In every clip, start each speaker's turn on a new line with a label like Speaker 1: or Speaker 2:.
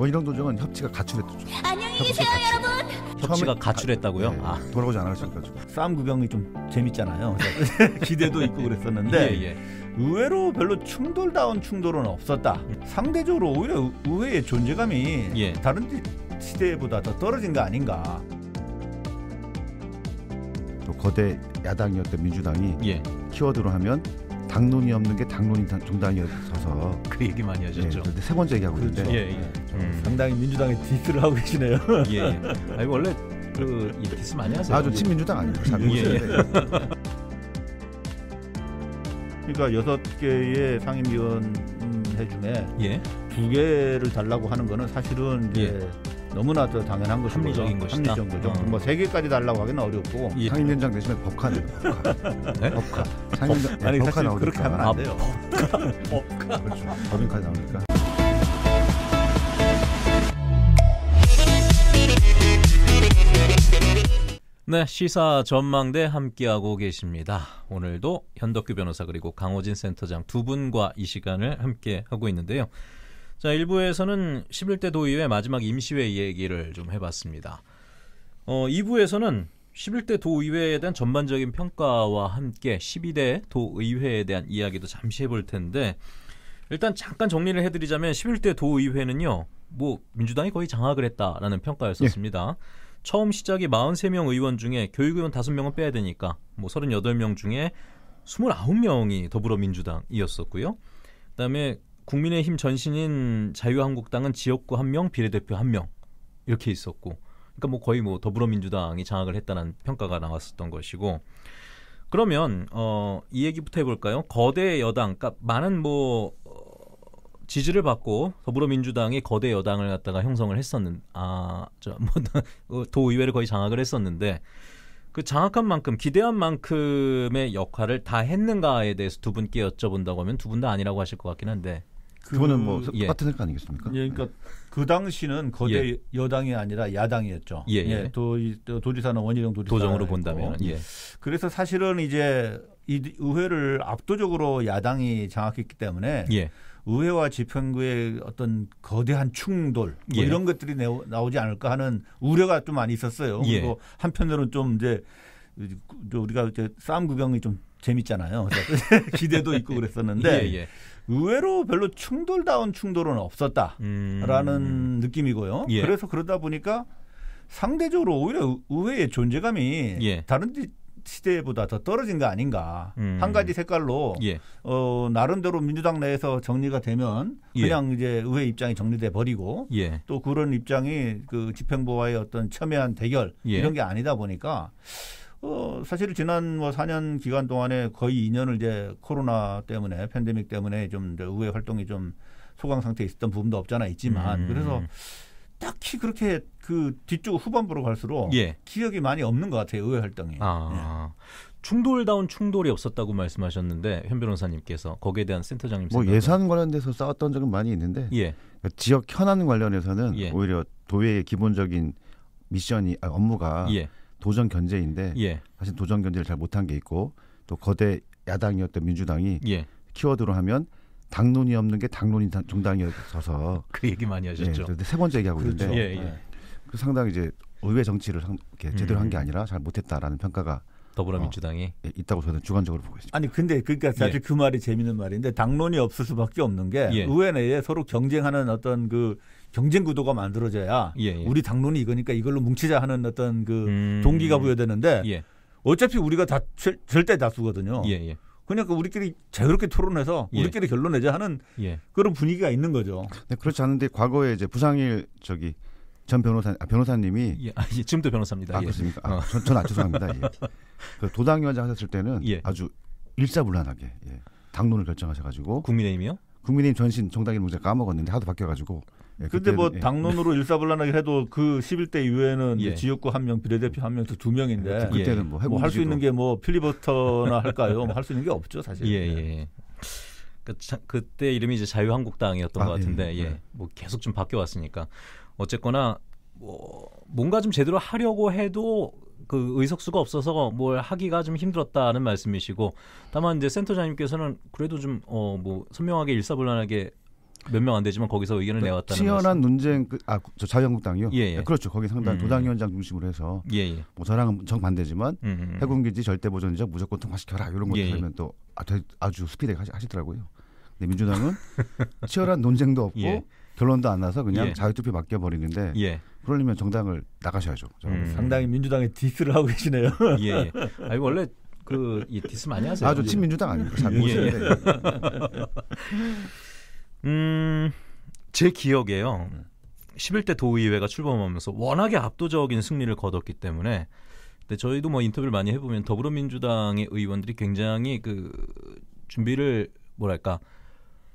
Speaker 1: 원희룡 뭐 도정은 협치가 가출했죠. 안녕히 계세요 여러분. 협치가 가출했다고요? 네, 아. 돌아오지 않았으니까 싸움 구경이 좀 재밌잖아요. 기대도 있고 그랬었는데 예, 예. 의외로 별로 충돌다운 충돌은 없었다. 상대적으로 오히려 의회의 존재감이 예. 다른 시대보다 더 떨어진 거 아닌가.
Speaker 2: 또 거대 야당이었던 민주당이 예. 키워드로 하면 당론이 없는 게 당론이 중단이어서그
Speaker 1: 얘기 많이 하셨죠. 예, 그런데 예, 세 번째 얘기하고 그렇죠. 있는데 예, 예. 음. 상당히 민주당에 디스를 하고 계시네요. 예, 예. 아니 원래 그 예, 디스 많이 하세요. 아주 친민주당 아니에요. 예, 예. 그러니까 여섯 개의 상임위원회 중에 예. 두 개를 달라고 하는 거는 사실은 이제 예. 너무나도 당연한 것이고 합리적인 것이다. 합리적인 거죠. 어. 뭐세 개까지 달라고 하기는 어렵고 예. 상임위원장 대신에 법관 법관. 네? 상임위원장 아니 네, 법관 나오 그렇게 하면 안 돼요. 법관. 그렇
Speaker 3: 법인까지 나오니까. 네, 시사 전망대 함께하고 계십니다. 오늘도 현덕규 변호사 그리고 강호진 센터장 두 분과 이 시간을 함께하고 있는데요. 자, 1부에서는 11대 도의회 마지막 임시회 얘기를 좀 해봤습니다. 어, 2부에서는 11대 도의회에 대한 전반적인 평가와 함께 12대 도의회에 대한 이야기도 잠시 해볼 텐데 일단 잠깐 정리를 해드리자면 11대 도의회는요, 뭐 민주당이 거의 장악을 했다라는 평가였었습니다. 예. 처음 시작이 43명 의원 중에 교육의원 5명은 빼야 되니까 뭐 38명 중에 29명이 더불어민주당이었었고요. 그다음에 국민의힘 전신인 자유한국당은 지역구 한 명, 비례대표 한 명 이렇게 있었고, 그러니까 뭐 거의 뭐 더불어민주당이 장악을 했다는 평가가 나왔었던 것이고, 그러면 어, 이 얘기부터 해볼까요? 거대 여당, 그러니까 많은 뭐 어, 지지를 받고 더불어민주당이 거대 여당을 갖다가 형성을 했었는, 아, 저뭐 어, 도의회를 거의 장악을 했었는데. 그 장악한 만큼 기대한 만큼의 역할을 다 했는가에 대해서 두 분께 여쭤본다고 하면 두 분 다 아니라고 하실 것 같긴 한데 뭐 그, 거는뭐 예. 똑같은 생각 아니겠습니까?
Speaker 1: 예, 그러니까 네. 그 당시는 거대
Speaker 3: 예. 여당이 아니라
Speaker 1: 야당이었죠. 예, 예. 도, 예, 도지사는 원희룡
Speaker 3: 도지사 도정으로 본다면 예.
Speaker 1: 그래서 사실은 이제 이 의회를 압도적으로 야당이 장악했기 때문에 예. 의회와 집행부의 어떤 거대한 충돌 뭐 예. 이런 것들이 나오지 않을까 하는 우려가 좀 많이 있었어요. 예. 그리고 한편으로는 좀 이제 그, 우리가 이제 싸움 구경이 좀 재밌잖아요. 기대도 있고 그랬었는데 예, 예. 의외로 별로 충돌다운 충돌은 없었다라는 음... 느낌이고요. 예. 그래서 그러다 보니까 상대적으로 오히려 의회의 존재감이 예. 다른 시대보다 더 떨어진 거 아닌가. 음. 한 가지 색깔로 예. 어, 나름대로 민주당 내에서 정리가 되면 예. 그냥 예. 이제 의회 입장이 정리돼 버리고 예. 또 그런 입장이 그 집행부와의 어떤 첨예한 대결 예. 이런 게 아니다 보니까 어, 사실 지난 뭐 4년 기간 동안에 거의 2년을 이제 코로나 때문에 팬데믹 때문에 좀 의회 활동이 좀 소강 상태에 있었던 부분도 없잖아 있지만 음. 그래서 딱히 그렇게 그
Speaker 3: 뒤쪽 후반부로 갈수록 예. 기억이 많이 없는 것 같아요 의회 활동이. 아. 예. 충돌다운 충돌이 없었다고 말씀하셨는데 현 변호사님께서 거기에 대한 센터장님 뭐 예산
Speaker 2: 관련돼서 싸웠던 적은 많이 있는데 예. 그러니까 지역 현안 관련해서는 예. 오히려 도의 기본적인 미션이 아, 업무가 예. 도전 견제인데 예. 사실 도전 견제를 잘 못한 게 있고 또 거대 야당이었던 민주당이 예. 키워드로 하면 당론이 없는 게 당론인 정당이어서 그 얘기 많이 예, 하셨죠. 예, 세 번째 얘기하고 그렇죠. 있는데 예, 예. 네. 그 상당히 이제 의회 정치를 상, 음. 제대로 한 게 아니라 잘 못했다라는 평가가
Speaker 3: 더불어민주당이
Speaker 2: 어, 예, 있다고 저는 주관적으로 보고
Speaker 1: 있습니다. 아니 근데 그러니까 사실 예. 그 말이 재밌는 말인데 당론이 없을 수밖에 없는 게 예. 의회 내에 서로 경쟁하는 어떤 그 경쟁 구도가 만들어져야 예, 예. 우리 당론이 이거니까 이걸로 뭉치자 하는 어떤 그 음... 동기가 부여되는데 예. 어차피 우리가 다 절, 대 다수거든요. 예, 예. 그러니까 우리끼리 자유롭게 토론해서 예. 우리끼리 결론 내자 하는 그런 분위기가 있는 거죠.
Speaker 2: 네, 그렇지 않은데 과거에 이제 부상일 저기 전 변호사 아, 변호사님이 예, 아,
Speaker 3: 예, 지금도 변호사입니다. 아, 그렇습니까? 아, 어. 전, 전 아, 죄송합니다. 예.
Speaker 2: 그 도당위원장 하셨을 때는 예. 아주 일사불란하게 예. 당론을 결정하셔가지고 국민의힘이요? 국민의힘 전신 정당인 문제 까먹었는데 하도 바뀌어가지고 그런데 예, 뭐 예. 당론으로
Speaker 1: 일사불란하게 해도 그 11대 이후에는 예. 지역구 한 명, 비례대표 한명에두 명인데 예, 그때는 뭐, 뭐 할 수 있는
Speaker 3: 게 뭐 필리버터나 할까요? 뭐할수 있는 게 없죠 사실. 예, 그, 그때 이름이 이제 자유한국당이었던 아, 것 같은데 예. 네. 뭐 계속 좀 바뀌어 왔으니까 어쨌거나 뭐 뭔가 좀 제대로 하려고 해도 그 의석수가 없어서 뭘 하기가 좀 힘들었다는 말씀이시고 다만 이제 센터장님께서는 그래도 좀 어뭐 선명하게 일사불란하게 몇명안 되지만 거기서 의견을 그 내왔다는 치열한
Speaker 2: 논쟁 그, 아저 그, 자유한국당이요. 예, 예. 그렇죠. 거기 상당 음. 도당위원장 중심으로 해서 예, 예. 뭐 저랑은 정 반대지만 음, 음, 음. 해군기지 절대 보전이자 무조건 통과시켜라 이런 것도 예, 예, 하면 또 아, 아주 스피드하게 하시더라고요. 근데 민주당은 치열한 논쟁도 없고 예. 결론도 안 나서 그냥 예. 자유투표 맡겨버리는데 예. 그러려면 정당을 나가셔야죠. 음.
Speaker 1: 상당히 민주당에 디스를 하고 계시네요. 예. 예. 아니 원래 그이
Speaker 3: 디스 많이 하세요. 아주 친민주당 아니고 잘모르 음, 제 기억에요. 11대 도의회가 출범하면서 워낙에 압도적인 승리를 거뒀기 때문에 근데 저희도 뭐 인터뷰를 많이 해보면 더불어민주당의 의원들이 굉장히 그 준비를 뭐랄까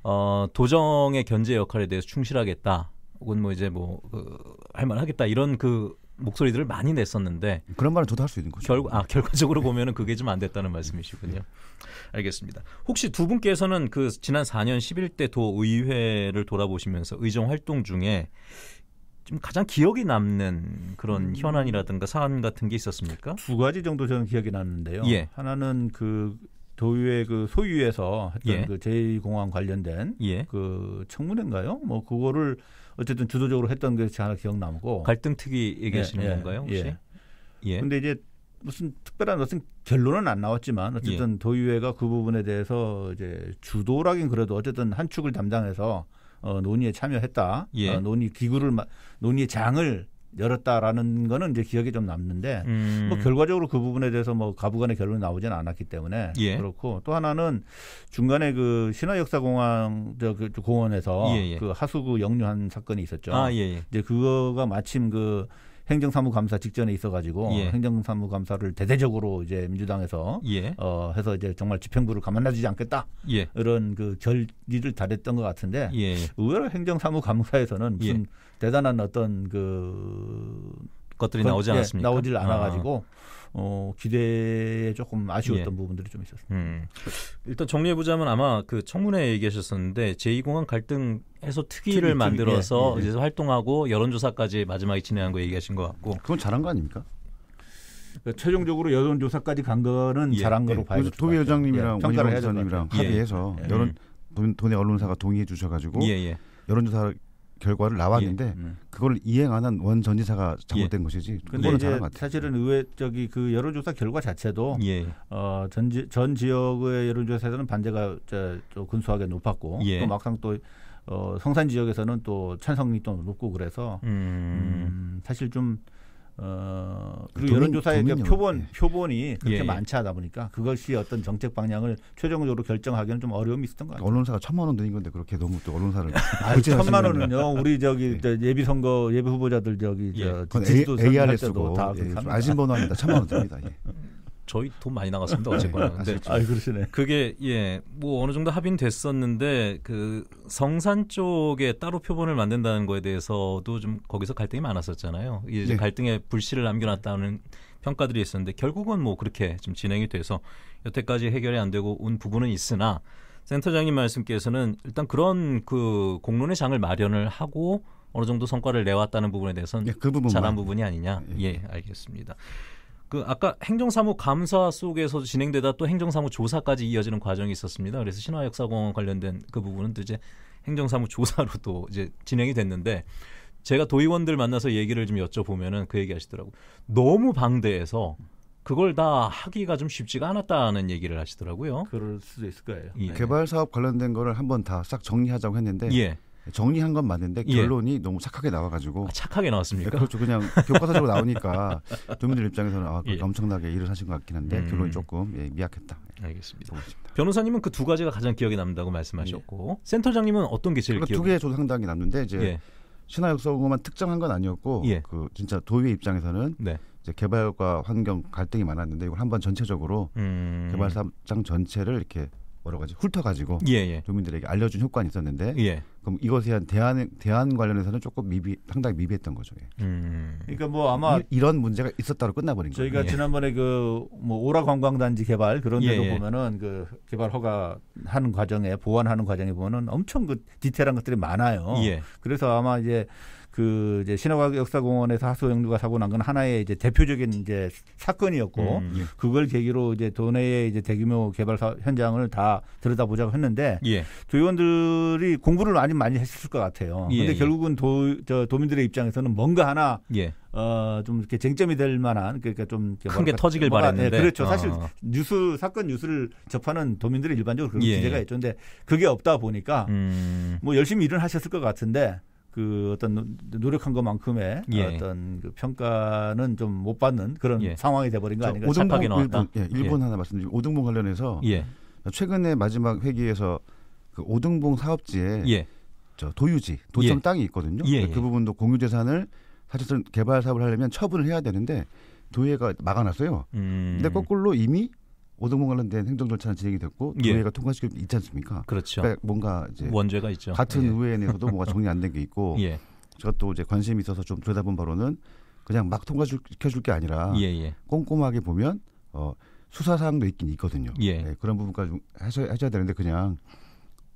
Speaker 3: 어, 도정의 견제 역할에 대해서 충실하겠다 혹은 뭐 이제 뭐 그, 할만하겠다 이런 그 목소리들을 많이 냈었는데 그런 말은 저도 할 수 있는 거죠. 결, 아, 결과적으로 보면은 그게 좀 안 됐다는 말씀이시군요. 알겠습니다. 혹시 두 분께서는 그 지난 4년 11대 도의회를 돌아보시면서 의정 활동 중에 좀 가장 기억이 남는 그런 음. 현안이라든가 사안 같은 게 있었습니까? 두 가지 정도 저는 기억이 나는데요. 예.
Speaker 1: 하나는 그 도유의 그 소유에서 했던 예. 그 제2공항 관련된 예. 그 청문회인가요? 뭐 그거를 어쨌든 주도적으로 했던 것이 하나 기억 남고 갈등 특위 예, 얘기하시는 예, 건가요 혹시? 예. 예. 근데 이제 무슨 특별한 무슨 결론은 안 나왔지만 어쨌든 예. 도의회가 그 부분에 대해서 이제 주도라긴 그래도 어쨌든 한 축을 담당해서 어, 논의에 참여했다. 예. 어, 논의 기구를 논의 장을 열었다라는 거는 이제 기억에 좀 남는데 음. 뭐 결과적으로 그 부분에 대해서 뭐 가부간의 결론이 나오진 않았기 때문에 예. 그렇고 또 하나는 중간에 그 신화역사공항 저그 공원에서 예예. 예. 그 하수구 역류한 사건이 있었죠. 아, 예, 예. 이제 그거가 마침 그 행정사무감사 직전에 있어가지고 예. 행정사무감사를 대대적으로 이제 민주당에서 예. 어, 해서 이제 정말 집행부를 가만놔주지 않겠다 예. 이런 그 결의를 달했던 것 같은데 예. 의외로 행정사무감사에서는 예. 무슨 대단한 어떤 그 것들이 그, 나오지 예, 않았습니까? 예, 나오질 아. 않아가지고 아. 어, 기대에 조금 아쉬웠던 예. 부분들이 좀
Speaker 3: 있었습니다. 음. 일단 정리해 보자면 아마 그청문회 얘기하셨었는데 제2공항 갈등 해소 특위를 특위, 만들어서 특위, 예, 예, 예, 이제 활동하고 여론조사까지 마지막에 진행한 거 얘기하신 것 같고 그건 잘한 거 아닙니까?
Speaker 1: 그러니까 최종적으로 여론조사까지 간 거는 잘한 거로 봐야죠. 도미 여장님이랑 예. 원희룡 사님이랑 합의해서 여론
Speaker 2: 돈, 의 언론사가 동의해 주셔가지고 여론조사 결과를 나왔는데 예. 예. 그걸 이행 하는원 전지사가 잘못된 예. 것이지. 근데 이제
Speaker 1: 사실은 의회 저기 그 여론조사 결과 자체도 예. 어, 전지, 전 지역의 여론조사에서는 반대가 저, 저 근소하게 높았고 예. 또 막상 또 어, 성산 지역에서는 또 찬성이 또 높고 그래서 음. 음, 사실 좀어 그리고 도민, 여론조사의 도민요. 표본 예. 표본이 그렇게 예, 예. 많지 않다 보니까 그것이 어떤 정책 방향을 최종적으로 결정하기는 좀 어려움이 있었던 것 같아요. 언론사가 천만 원 드린 건데 그렇게 너무 또 언론사를 아, 천만 원은요 우리 저기 네. 예비 선거 예비 후보자들 저기 예. 저 예. 지지도 ARS고 다 예. 아진 번호입니다. 천만 원 드립니다.
Speaker 3: 예. 저희 돈 많이 나갔습니다 어쨌거나. 아, 근데 아 그러시네. 그게 예뭐 어느 정도 합의는 됐었는데 그 성산 쪽에 따로 표본을 만든다는 거에 대해서도 좀 거기서 갈등이 많았었잖아요. 이제 네. 갈등에 불씨를 남겨놨다는 평가들이 있었는데 결국은 뭐 그렇게 좀 진행이 돼서 여태까지 해결이 안 되고 온 부분은 있으나 센터장님 말씀께서는 일단 그런 그 공론의 장을 마련을 하고 어느 정도 성과를 내왔다는 부분에 대해서는 예, 그 잘한 부분이 아니냐. 예, 예 알겠습니다. 그 아까 행정사무 감사 속에서 진행되다 또 행정사무 조사까지 이어지는 과정이 있었습니다. 그래서 신화역사공원 관련된 그 부분은 또 이제 행정사무 조사로 또 이제 진행이 됐는데 제가 도의원들 만나서 얘기를 좀 여쭤보면은 그 얘기 하시더라고. 너무 방대해서 그걸 다 하기가 좀 쉽지가 않았다는 얘기를 하시더라고요. 그럴 수도 있을 거예요. 예.
Speaker 2: 개발 사업 관련된 거를 한번 다 싹 정리하자고 했는데 예. 정리한 건 맞는데 예. 결론이 예. 너무 착하게 나와가지고 아, 착하게 나왔습니까? 네, 그렇죠. 그냥 교과서적으로 나오니까
Speaker 3: 도민들 입장에서는 아, 그 예. 엄청나게 일을 하신 것 같긴 한데 음. 결론이 조금 예, 미약했다. 예. 알겠습니다. 보겠습니다. 변호사님은 그 두 가지가 가장 기억에 남다고 는 말씀하셨고 예. 센터장님은 어떤 게 제일 그러니까 기억에 두개 저도 상당히 남는데 이제 신화 역사공호만 특정한 건 아니었고 그 진짜 도의
Speaker 2: 입장에서는 네. 이제 개발과 환경 갈등이 많았는데 이걸 한번 전체적으로 음. 개발사장 전체를 이렇게 여러 가지 훑어가지고 예예. 예. 주민들에게 알려준 효과는 있었는데 예. 그럼 이것에 대한 대안 대안 관련해서는 조금 미비 상당히 미비했던 거죠.
Speaker 1: 예. 음. 그러니까 뭐 아마
Speaker 2: 이, 런 문제가 있었다로 끝나버린 거예요. 저희가 예. 지난번에
Speaker 1: 그뭐 오라 관광단지 개발 그런 예, 데도 예. 보면은 그 개발 허가 하는 과정에 보완하는 과정에 보면은 엄청 그 디테일한 것들이 많아요. 그래서 아마 이제 그 이제 신화과학 역사공원에서 하수 영주가 사고 난 건 하나의 이제 대표적인 이제 사건이었고 음, 예. 그걸 계기로 이제 도내의 이제 대규모 개발 사, 현장을 다 들여다보자고 했는데 예. 조의원들이 공부를 많이 많이 했을 것 같아요. 그런데 예, 예, 결국은 도, 저, 도민들의 입장에서는 뭔가 하나 예. 어좀 이렇게 쟁점이 될 만한 그러니까 좀큰게 터지길 예, 바랬는데 네, 그렇죠. 사실 어. 뉴스 사건 뉴스를 접하는 도민들이 일반적으로 그런 예. 문제가 있죠. 근데 그게 없다 보니까 음. 뭐 열심히 일을 하셨을 것 같은데 그 어떤 노력한 것만큼의 예. 어떤 그 평가는 좀 못 받는 그런 예. 상황이 돼버린 거 아닌가 오등봉 일본, 아. 예, 일본
Speaker 2: 하나 말씀드리면 오등봉 관련해서 예. 최근에 마지막 회기에서 그 오등봉 사업지에 예. 저 도유지 도청 예. 땅이 있거든요. 그 부분도 공유 재산을 사실상 개발 사업을 하려면 처분을 해야 되는데 도예가 막아놨어요. 음. 근데 거꾸로 이미 오동봉 관련된 행정 절차는 진행이 됐고 의회가 예. 통과시켜 있지 않습니까? 그렇죠. 그러니까 뭔가 이제 원죄가 있죠. 같은 예. 의회 내에서도 뭔가 정리 안 된 게 있고 예. 제가 또 이제 관심이 있어서 좀 들여다본 바로는 그냥 막 통과시켜 줄게 아니라 예예. 예. 꼼꼼하게 보면 어, 수사 사항도 있긴 있거든요. 예. 네, 그런 부분까지 해셔야하야 되는데 그냥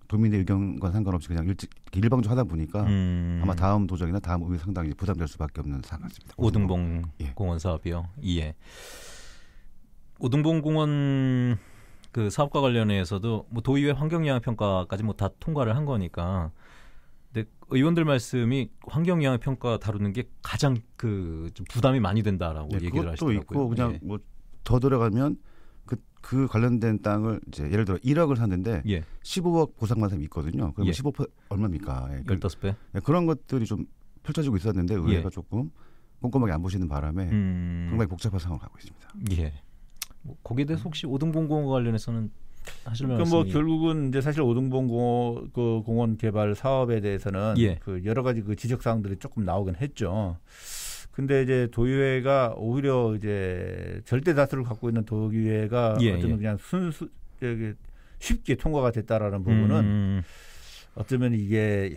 Speaker 2: 도민의 의견과 상관없이 그냥 일찍 일방적으로 하다 보니까 음. 아마 다음 도정이나 다음 의회 상당히 부담될 수밖에 없는 상황입니다. 오등봉,
Speaker 3: 오등봉 예. 공원 사업이요. 예. 오등봉공원 그 사업과 관련해서도 뭐 도의회 환경영향평가까지 뭐 다 통과를 한 거니까 근데 의원들 말씀이 환경 영향 평가 다루는 게 가장 그좀 부담이 많이 된다라고 네, 얘기를 하시더라고요. 그것도 있고 그냥 예.
Speaker 2: 뭐더 들어가면 그, 그 관련된 땅을 이제 예를 들어 1억을 샀는데 예. 15억 보상받은 사람이 있거든요. 그럼 예. 15% 얼마입니까? 예. 15배? 그 예, 그런 것들이 좀 펼쳐지고 있었는데 의회가 예. 조금 꼼꼼하게 안 보시는 바람에 음... 상당히 복잡한 상황을 가고
Speaker 1: 있습니다.
Speaker 2: 예.
Speaker 3: 뭐 거기에 대해서 혹시 오등봉 공원 관련해서는 하실 그러니까 뭐
Speaker 1: 결국은 이제 사실 오등봉 공원, 그 공원 개발 사업에 대해서는 예. 그 여러 가지 그 지적 사항들이 조금 나오긴 했죠. 근데 이제 도의회가 오히려 이제 절대 다수를 갖고 있는 도의회가 예, 예. 어쩌면 예. 그냥 순수 쉽게 통과가 됐다라는 부분은 음. 음, 음. 어쩌면 이게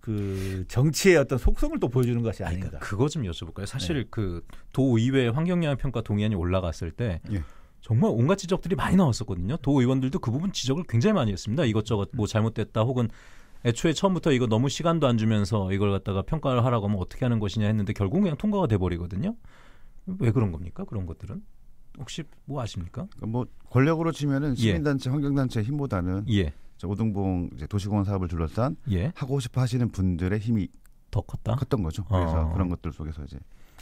Speaker 3: 그 정치의 어떤 속성을 또 보여주는 것이 아닌가. 그러니까 그거 좀 여쭤볼까요? 사실 네. 그 도의회 환경영향평가 동의안이 올라갔을 때 예. 정말 온갖 지적들이 많이 나왔었거든요. 도 의원들도 그 부분 지적을 굉장히 많이 했습니다. 이것저것 뭐 잘못됐다 혹은 애초에 처음부터 이거 너무 시간도 안 주면서 이걸 갖다가 평가를 하라고 하면 어떻게 하는 것이냐 했는데 결국 그냥 통과가 돼 버리거든요. 왜 그런 겁니까? 그런 것들은 혹시 뭐 아십니까? 그러니까 뭐 권력으로
Speaker 2: 치면은 예. 시민단체, 예. 환경단체 힘보다는 예. 오등봉 도시공원 사업을 둘러싼 예. 하고 싶어 하시는 분들의 힘이 더 컸다. 컸던 거죠. 그래서 어. 그런 것들 속에서 이제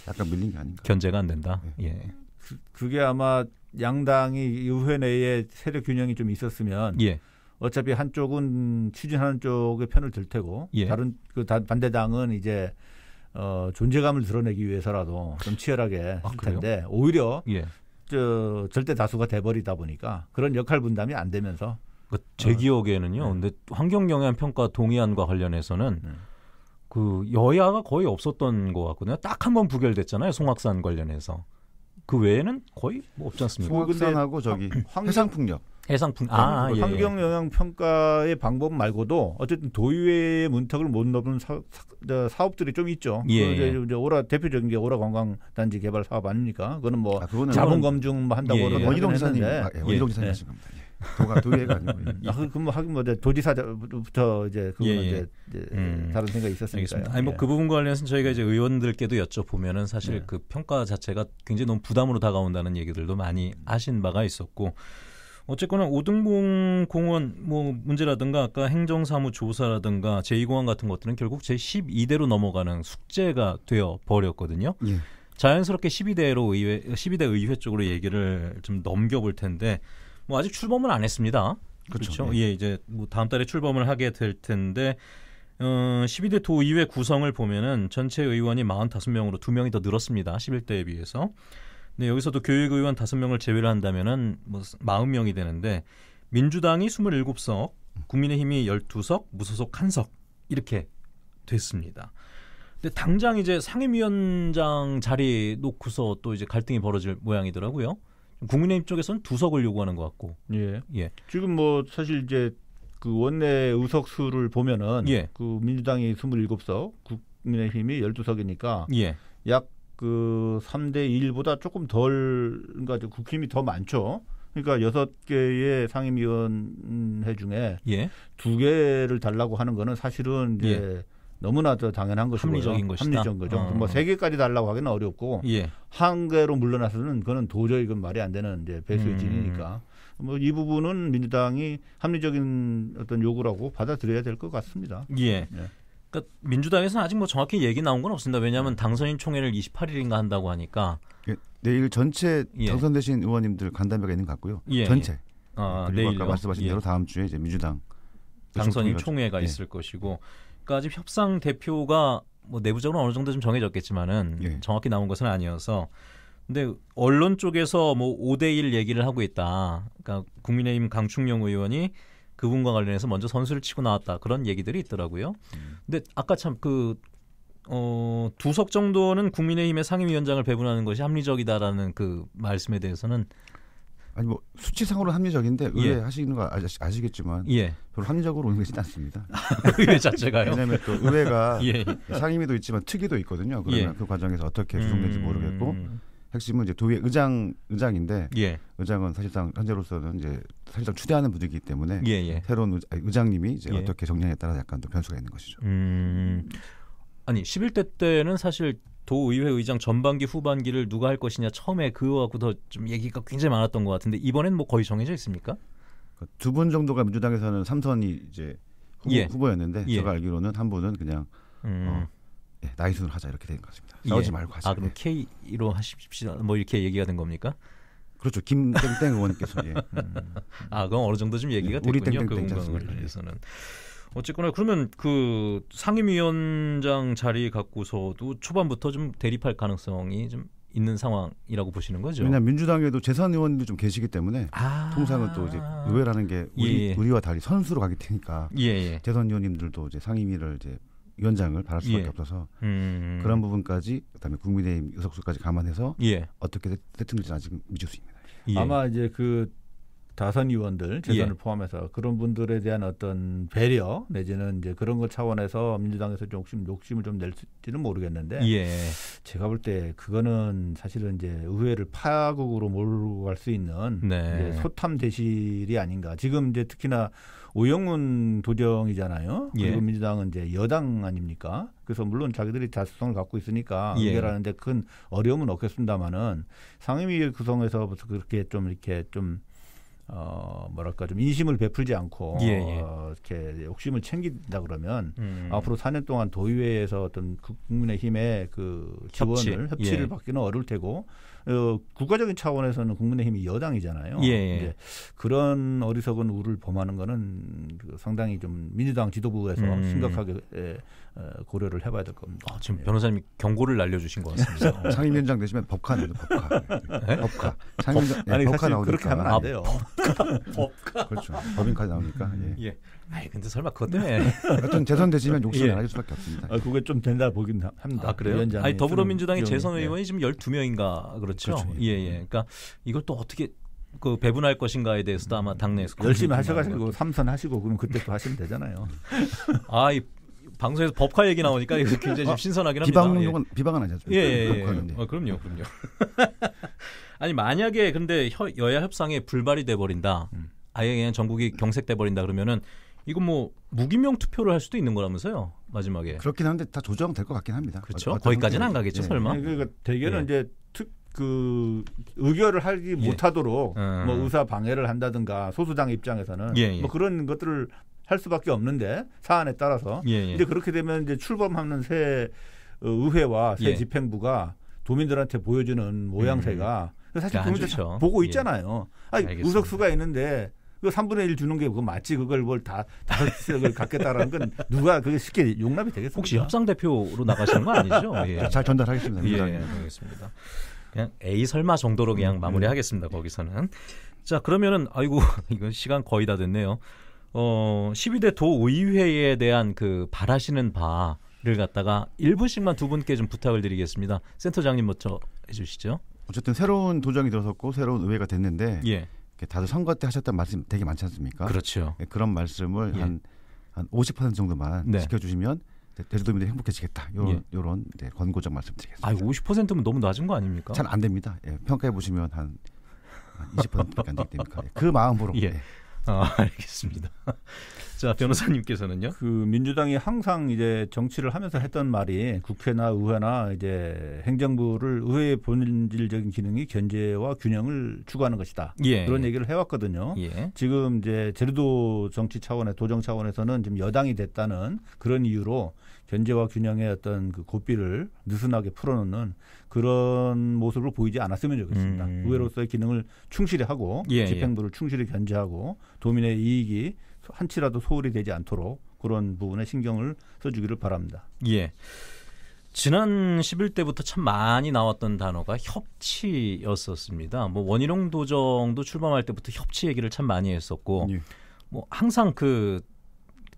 Speaker 2: 약간 밀린
Speaker 3: 게 아닌가. 견제가 안 된다. 예. 예.
Speaker 1: 그, 그게 아마 양당이 의회 내에 세력 균형이 좀 있었으면 예. 어차피 한쪽은 추진하는 쪽의 편을 들 테고 예. 다른 그 반대 당은 이제 어, 존재감을 드러내기 위해서라도 좀 치열하게 아, 텐데 오히려 예. 저 절대 다수가 돼버리다 보니까 그런
Speaker 3: 역할 분담이 안 되면서 그러니까 제 어. 기억에는요. 네. 근데 환경영향 평가 동의안과 관련해서는 네. 그 여야가 거의 없었던 것 같거든요. 딱 한 번 부결됐잖아요. 송악산 관련해서. 그 외에는 거의 뭐 없지 않습니까? 소산하고 뭐 저기 음, 음. 해상풍력. 해상풍 아, 아 예, 예. 환경
Speaker 1: 영향 평가의 방법 말고도 어쨌든 도의회의 문턱을 못 넘는 사, 사업들이 좀 있죠. 예. 그 이제, 이제 오라 대표적인 게 오라 관광 단지 개발 사업 아닙니까? 그거는 뭐 아, 자본 뭐 검증 한다고 예. 원희동 지사님 원희동 지사님 도가 두 개가 아니고. 예. 아, 그뭐 하긴 뭐 도지사부터 이제 그거 예, 예. 이제, 음. 다른 생각이 있었으니까. 아니 뭐그 예. 그
Speaker 3: 부분 과 관련해서 저희가 이제 의원들께도 여쭤보면은 사실 예. 그 평가 자체가 굉장히 너무 부담으로 다가온다는 얘기들도 많이 하신 바가 있었고 어쨌거나 오등봉 공원 뭐 문제라든가 아까 행정사무 조사라든가 제2공항 같은 것들은 결국 제12대로 넘어가는 숙제가 되어 버렸거든요. 예. 자연스럽게 12대로 의회 12대 의회 쪽으로 얘기를 좀 넘겨볼 텐데 뭐 아직 출범을안 했습니다. 그렇죠. 그렇죠? 예. 예, 이제 뭐 다음 달에 출범을 하게 될 텐데 어, 12대 도의회 구성을 보면은 전체 의원이 45명으로 2명이 더 늘었습니다. 11대에 비해서. 근데 여기서도 교육의원 5명을 제외를 한다면은 뭐 40명이 되는데 민주당이 27석, 국민의힘이 12석, 무소속 1석 이렇게 됐습니다. 근데 당장 이제 상임위원장 자리 놓고서 또 이제 갈등이 벌어질 모양이더라고요. 국민의힘 쪽에서는 두석을 요구하는 것 같고. 예. 예. 지금 뭐 사실 이제 그 원내 의석 수를 보면은 예.
Speaker 1: 그 민주당이 27석, 국민의힘이 12석이니까 예. 약 그 3대 1보다 조금 덜 그러니까 국힘이 더 많죠. 그러니까 여섯 개의 상임위원회 중에 예. 두 개를 달라고 하는 거는 사실은 이제 예. 너무나도 당연한 것이고 합리적인 것이다. 합리적인 거죠. 어. 뭐세 개까지 달라고 하기는 어렵고 예. 한 개로 물러나서는 그거는 도저히 그 말이 안 되는 이제 배수의 음. 진이니까 뭐 이 부분은 민주당이 합리적인 어떤 요구라고 받아들여야 될 것 같습니다. 예. 예.
Speaker 3: 그러니까 민주당에서는 아직 뭐 정확히 얘기 나온 건 없습니다. 왜냐하면 당선인 총회를 28일인가 한다고 하니까
Speaker 2: 예, 내일 전체 예. 당선되신 의원님들 간담회가 있는 것 같고요. 예. 전체.
Speaker 3: 아, 내일 아까 말씀하신 예. 대로 다음 주에 이제 민주당
Speaker 2: 당선인 총회가 있을
Speaker 3: 것이고 아직까지 협상 대표가 뭐 내부적으로 어느 정도 좀 정해졌겠지만은 예. 정확히 나온 것은 아니어서 근데 언론 쪽에서 뭐 5대1 얘기를 하고 있다. 그러니까 국민의힘 강충영 의원이 그분과 관련해서 먼저 선수를 치고 나왔다. 그런 얘기들이 있더라고요. 음. 근데 아까 참그 어, 두석 정도는 국민의힘의 상임위원장을 배분하는 것이 합리적이다라는 그 말씀에 대해서는 아니 뭐 수치상으로 합리적인데 의회 예. 하시는 거 아시, 아시겠지만 예. 별로 합리적으로 오는 것이 않습니다. 의회 자체가요. 왜냐하면 또 의회가 예.
Speaker 2: 상임위도 있지만 특위도 있거든요. 그러면 예. 그 과정에서 어떻게 조정될지 음... 모르겠고 음. 핵심은 이제 도의 의장 의장인데 예. 의장은 사실상 현재로서는 이제 사실상 추대하는 분위기이기 때문에 예예. 예. 새로운 의장, 님이 이제 예. 어떻게 정리에 따라 약간 또 변수가 있는 것이죠.
Speaker 3: 음. 아니 11대 때는 사실 도의회 의장 전반기 후반기를 누가 할 것이냐 처음에 그거 갖고 더좀 얘기가 굉장히 많았던 것 같은데 이번엔 뭐 거의 정해져 있습니까? 그 두분 정도가 민주당에서는 삼선이 이제 후보, 예. 였는데 예. 제가
Speaker 2: 알기로는 한 분은 그냥 음. 어, 네, 나이 순으로 하자 이렇게 된 것같습니다 예. 싸우지 예. 말고 하자. 아 그럼 네.
Speaker 3: K로 하십시오. 뭐 이렇게 얘기가 된 겁니까? 그렇죠. 김땡땡 의원께서 예. 음. 아 그럼 어느 정도 좀 얘기가 예. 됐군요. 우리 땡땡땡 그 공간을 위해서는. 어쨌거나 그러면 그 상임위원장 자리 갖고서도 초반부터 좀 대립할 가능성이 좀 있는 상황이라고 보시는 거죠. 왜냐
Speaker 2: 민주당에도 재산 의원들이 좀 계시기 때문에 아~ 통상은 또 이제 의회라는 게 우리, 예. 의와 예. 달리 선수로 가기 테니까 예예. 재선 의원님들도 이제 상임위를 이제 위원장을 바랄 수밖에 예. 없어서 음. 그런 부분까지 그다음에 국민의힘 의석수까지 감안해서 예. 어떻게 세팅지 아직 미칠 수있니다 예. 아마
Speaker 1: 이제 그 다선 의원들 예. 재선을 예. 포함해서 그런 분들에 대한 어떤 배려 내지는 이제 그런 것 차원에서 민주당에서 좀 욕심 욕심을 좀 낼지는 모르겠는데 예. 제가 볼 때 그거는 사실은 이제 의회를 파국으로 몰고 갈 수 있는 네. 소탐 대실이 아닌가 지금 이제 특히나 오영훈 도정이잖아요 예. 그리고 민주당은 이제 여당 아닙니까 그래서 물론 자기들이 자수성을 갖고 있으니까 해결하는데 예. 큰 어려움은 없겠습니다마는 상임위 구성에서부터 그렇게 좀 이렇게 좀어 뭐랄까 좀 인심을 베풀지 않고 예, 예. 어, 이렇게 욕심을 챙긴다 그러면 음. 앞으로 4년 동안 도의회에서 어떤 국민의힘의 그 지원을 협치. 협치를 예. 받기는 어려울 테고 어, 국가적인 차원에서는 국민의힘이 여당이잖아요. 예, 예. 이제 그런 어리석은 우를 범하는 거는 그 상당히 좀 민주당 지도부에서 음. 심각하게
Speaker 3: 예, 어, 고려를 해봐야 될 겁니다. 아, 지금 변호사님이 경고를 날려주신 것 같습니다. 상임위원장 되시면 법카입니다. 법카. 네? 법카. 상임위원장 네, 아니, 법카 나오니까. 그렇게 하면 안 아, 돼요. 아, 법카.
Speaker 2: 법카. 그렇죠. 법인카드 나오니까. 예. 예. 아니 근데 설마 그것 때문에 하여튼 재선 되시면
Speaker 1: 욕심을 예. 나길 수밖에 없습니다. 아, 그게 좀 된다 보긴 합니다. 아, 그래요? 아니 더불어민주당의 재선 의원이
Speaker 3: 네. 지금 12명인가 그렇죠. 그렇죠. 그렇죠. 예, 예. 음. 그러니까 이걸 또 어떻게 그 배분할 것인가에 대해서도 아마 당내에서 열심히 하셔가지고
Speaker 1: 삼선 하시고 그럼 그때 또 하시면 되잖아요.
Speaker 3: 아, 이 방송에서 법화 얘기 나오니까 이거 굉장히 아, 신선하긴 합니다. 비방은 예.
Speaker 1: 비방은 아니죠. 예, 예, 그 예.
Speaker 3: 아, 그럼요, 그럼요. 아니 만약에 근데 혀, 여야 협상에 불발이 돼 버린다. 음. 아예 그냥 전국이 경색돼 버린다 그러면은 이건 뭐 무기명 투표를 할 수도 있는 거라면서요 마지막에 그렇긴 한데 다 조정될 것 같긴 합니다. 그렇죠. 거기까지는 안 가겠죠 예. 설마. 예, 그러니까 대개는 예. 이제
Speaker 1: 투, 그 의결을 하지 예. 못하도록 음. 뭐 의사 방해를 한다든가 소수당 입장에서는 예예. 예. 뭐 그런 것들을 할 수밖에 없는데 사안에 따라서 예예. 이제 예. 그렇게 되면 이제 출범하는 새 어, 의회와 새 예. 집행부가 도민들한테 보여주는 모양새가 음. 음. 사실 도민들 보고 예. 있잖아요. 예. 아니 알 우석수가 있는데 그 3분의 1 주는 게 그거 맞지 그걸 뭘 다 다섯 세력을 갖겠다라는 건 누가 그게 쉽게
Speaker 3: 용납이 되겠습니까? 혹시 협상 대표로 나가시는 거 아니죠? 예. 잘 전달하겠습니다. 예, 알겠습니다. 그냥 에이 설마 정도로 그냥 음, 음. 마무리하겠습니다. 음. 거기서는. 자, 그러면은 아이고 이건 시간 거의 다 됐네요. 어, 12대 도의회에 대한 그 바라시는 바를 갖다가 1분씩만 두 분께 좀 부탁을 드리겠습니다. 센터장님 먼저 해 주시죠. 어쨌든
Speaker 2: 새로운 도장이 들어섰고 새로운 의회가
Speaker 3: 됐는데 예. 다들 선거 때 하셨던
Speaker 2: 말씀 되게 많지 않습니까? 그렇죠. 예, 그런 말씀을 예. 한한 50% 정도만 네. 지켜주시면 대주도민들이 행복해지겠다. 이런 예. 이런 네, 권고적 말씀드리겠습니다. 아, 50%면 너무 낮은 거 아닙니까? 잘안 됩니다. 예, 평가해 보시면 한 20%밖에 안 되니까 그 마음으로. 예.
Speaker 1: 예. 아,
Speaker 3: 알겠습니다.
Speaker 1: 자 변호사님께서는요. 그 민주당이 항상 이제 정치를 하면서 했던 말이 국회나 의회나 이제 행정부를 의회의 본질적인 기능이 견제와 균형을 추구하는 것이다. 예. 그런 얘기를 해왔거든요. 예. 지금 이제 제주도 정치 차원의 도정 차원에서는 지금 여당이 됐다는 그런 이유로 견제와 균형의 어떤 그 고삐를 느슨하게 풀어놓는 그런 모습을 보이지 않았으면 좋겠습니다. 음. 의회로서의 기능을 충실히 하고 예. 예. 집행부를 충실히 견제하고 도민의 이익이 한치라도 소홀히 되지 않도록 그런 부분에 신경을
Speaker 3: 써주기를 바랍니다. 예. 지난 11대부터 참 많이 나왔던 단어가 협치였었습니다. 뭐 원희룡 도정도 출범할 때부터 협치 얘기를 참 많이 했었고 예. 뭐 항상 그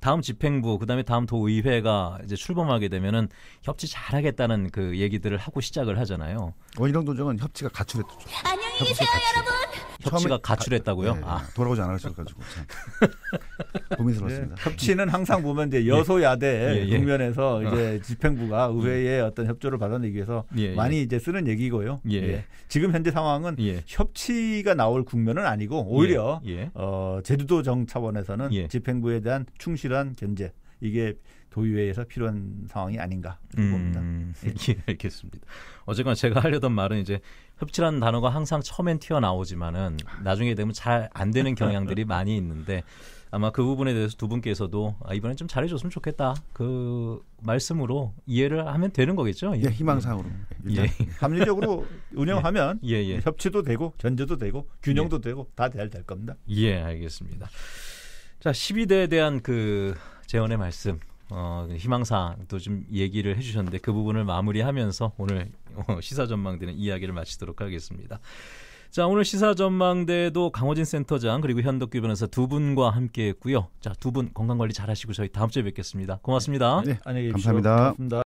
Speaker 3: 다음 집행부 그다음에 다음 도의회가 이제 출범하게 되면은 협치 잘하겠다는 그 얘기들을 하고 시작을 하잖아요. 원희룡 도정은 협치가 가출했죠.
Speaker 2: 안녕히 계세요, 가출.
Speaker 3: 여러분. 협치가 가출했다고요? 네, 아. 네, 네. 돌아오지
Speaker 1: 않으어가지고고민스럽습니다 네, 협치는 항상 보면 이제 여소야대 예. 예. 국면에서 아. 이제 집행부가 의회의 어떤 협조를 받아내기 위해서 예. 예. 많이 이제 쓰는 얘기고요. 예. 예. 지금 현재 상황은 협치가 나올 국면은 아니고 오히려 어, 제주도 정 차원에서는 집행부에 대한 충실한 견제 이게 도의회에서
Speaker 3: 필요한 상황이 아닌가 음, 봅니다. 음, 예. 알겠습니다. 어쨌건 제가 하려던 말은 이제 흡질한 단어가 항상 처음엔 튀어나오지만은 나중에 되면 잘 안 되는 경향들이 많이 있는데 아마 그 부분에 대해서 두 분께서도 아, 이번엔 좀 잘해줬으면 좋겠다 그 말씀으로 이해를 하면 되는 거겠죠. 예, 희망상으로 예. 음. 예, 예. 합리적으로
Speaker 1: 운영하면 예, 예. 협치도 되고 견제도 되고 균형도 예. 되고 다잘될 겁니다. 예,
Speaker 3: 알겠습니다. 자, 12대에 대한 그 재원의 말씀 어, 그 희망사항 또좀 얘기를 해주셨는데 그 부분을 마무리하면서 오늘 어, 시사전망대는 이야기를 마치도록 하겠습니다. 자 오늘 시사전망대도 강호진 센터장 그리고 현덕규 변호사 두 분과 함께했고요. 자 두 분 건강 관리 잘하시고 저희 다음 주에 뵙겠습니다. 고맙습니다. 네, 네 안녕히 계십시오. 감사합니다. 감사합니다.